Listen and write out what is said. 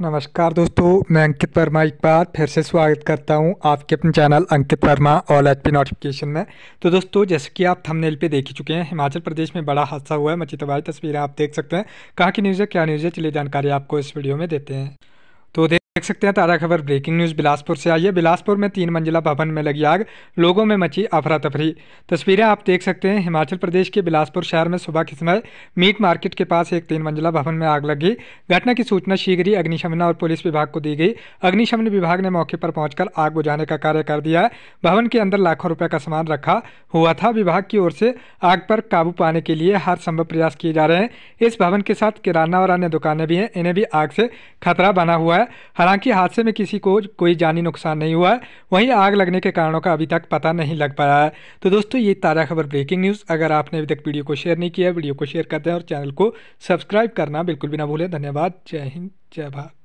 नमस्कार दोस्तों मैं अंकित वर्मा एक बार फिर से स्वागत करता हूं आपके अपने channel Ankit Verma all H P notification में तो दोस्तों जैसे कि आप थंबनेल पे देख ही चुके हैं हिमाचल प्रदेश में बड़ा हादसा हुआ है मची तबाही तस्वीरें आप देख सकते हैं कहाँ की न्यूज़ है क्या न्यूज़ है चलिए जानकारी आपको इस वीडियो में देते हैं तो देख सकते हैं ताज़ा खबर ब्रेकिंग न्यूज़ बिलासपुर से आई है बिलासपुर में तीन मंजिला भवन में लगी आग लोगों में मची अफरा तफरी तस्वीरें आप देख सकते हैं हिमाचल प्रदेश के बिलासपुर शहर में सुबह के समय मीट मार्केट के पास एक तीन मंजिला भवन में आग लगी घटना की सूचना शीघ्र ही अग्निशमन और पुलिस विभाग को दी गई अग्निशमन विभाग ने मौके पर पहुंचकर आग बुझाने का कार्य कर दिया भवन के अंदर लाखों रुपये का सामान रखा हुआ था विभाग की ओर से आग पर काबू पाने के लिए हर संभव प्रयास किए जा रहे हैं इस भवन के साथ किराना और अन्य दुकानें भी हैं इन्हें भी आग से खतरा बना हुआ है हालांकि हादसे में किसी को कोई जानी नुकसान नहीं हुआ है वहीं आग लगने के कारणों का अभी तक पता नहीं लग पाया है तो दोस्तों ये ताज़ा खबर ब्रेकिंग न्यूज़ अगर आपने अभी तक वीडियो को शेयर नहीं किया वीडियो को शेयर कर दें और चैनल को सब्सक्राइब करना बिल्कुल भी ना भूलें धन्यवाद जय हिंद जय भारत